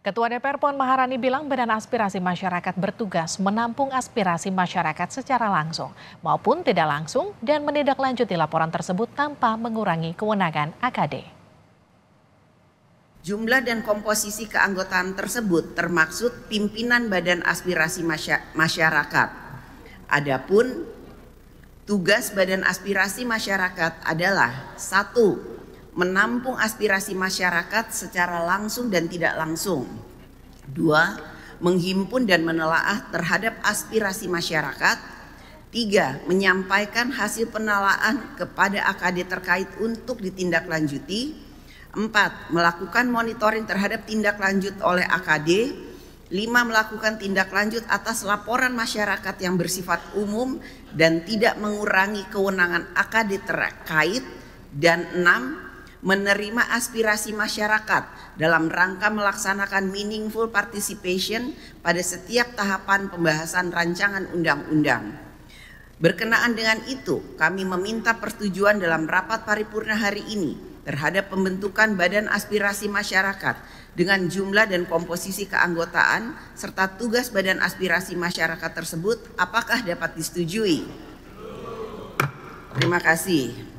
Ketua DPR Puan Maharani bilang Badan Aspirasi Masyarakat bertugas menampung aspirasi masyarakat secara langsung maupun tidak langsung dan menindaklanjuti laporan tersebut tanpa mengurangi kewenangan AKD. Jumlah dan komposisi keanggotaan tersebut termaksud pimpinan Badan Aspirasi Masyarakat. Adapun tugas Badan Aspirasi Masyarakat adalah satu menampung aspirasi masyarakat secara langsung dan tidak langsung. Dua, menghimpun dan menelaah terhadap aspirasi masyarakat. Tiga, menyampaikan hasil penelaan kepada AKD terkait untuk ditindaklanjuti. Empat, melakukan monitoring terhadap tindak lanjut oleh AKD. Lima, melakukan tindak lanjut atas laporan masyarakat yang bersifat umum dan tidak mengurangi kewenangan AKD terkait. Dan enam, menerima aspirasi masyarakat dalam rangka melaksanakan meaningful participation pada setiap tahapan pembahasan rancangan undang-undang. Berkenaan dengan itu, kami meminta persetujuan dalam rapat paripurna hari ini terhadap pembentukan Badan Aspirasi Masyarakat dengan jumlah dan komposisi keanggotaan serta tugas Badan Aspirasi Masyarakat tersebut apakah dapat disetujui? Terima kasih.